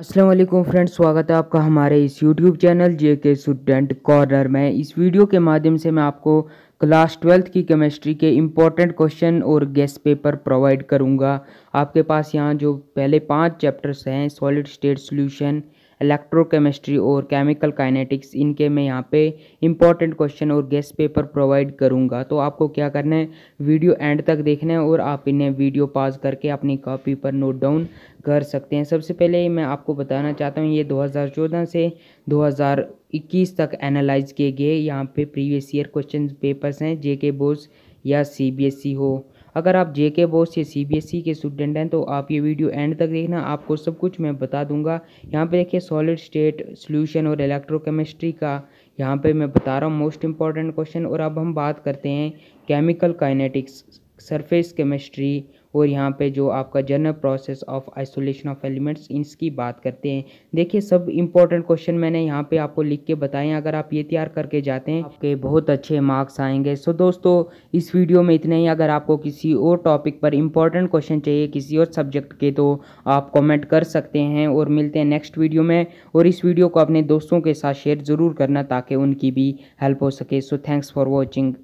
Aslam friends स्वागत है आपका हमारे इस यूट्यूब चैनल जे के स्टूडेंट कॉर्नर में इस वीडियो के माध्यम से मैं आपको क्लास ट्वेल्थ की केमिस्ट्री के इम्पॉर्टेंट क्वेश्चन और गेस्ट पेपर प्रोवाइड करूंगा आपके पास यहाँ जो पहले पांच चैप्टर्स हैं सॉलिड स्टेट सॉल्यूशन इलेक्ट्रोकेमिस्ट्री और केमिकल काइनेटिक्स इनके मैं यहाँ पे इंपॉर्टेंट क्वेश्चन और गेस्ट पेपर प्रोवाइड करूँगा तो आपको क्या करना है वीडियो एंड तक देखना है और आप इन्हें वीडियो पास करके अपनी कॉपी पर नोट डाउन कर सकते हैं सबसे पहले मैं आपको बताना चाहता हूँ ये दो से दो तक एनालाइज किए गए यहाँ पे प्रीवियस ईयर क्वेश्चन पेपर्स हैं जे के या सी बी एस ई हो अगर आप जे e के बोस या सी बी एस ई के स्टूडेंट हैं तो आप ये वीडियो एंड तक देखना आपको सब कुछ मैं बता दूंगा यहाँ पे देखिए सॉलिड स्टेट सोल्यूशन और इलेक्ट्रोकेमिस्ट्री का यहाँ पे मैं बता रहा हूँ मोस्ट इंपॉर्टेंट क्वेश्चन और अब हम बात करते हैं केमिकल काइनेटिक्स सरफेस केमिस्ट्री और यहाँ पे जो आपका general process of isolation of elements इसकी बात करते हैं देखिए सब इंपॉर्टेंट क्वेश्चन मैंने यहाँ पे आपको लिख के बताए अगर आप ये तैयार करके जाते हैं आपके बहुत अच्छे मार्क्स आएंगे सो दोस्तों इस वीडियो में इतना ही अगर आपको किसी और टॉपिक पर इंपॉर्टेंट क्वेश्चन चाहिए किसी और सब्जेक्ट के तो आप कॉमेंट कर सकते हैं और मिलते हैं नेक्स्ट वीडियो में और इस वीडियो को अपने दोस्तों के साथ शेयर ज़रूर करना ताकि उनकी भी हेल्प हो सके सो थैंक्स फॉर वॉचिंग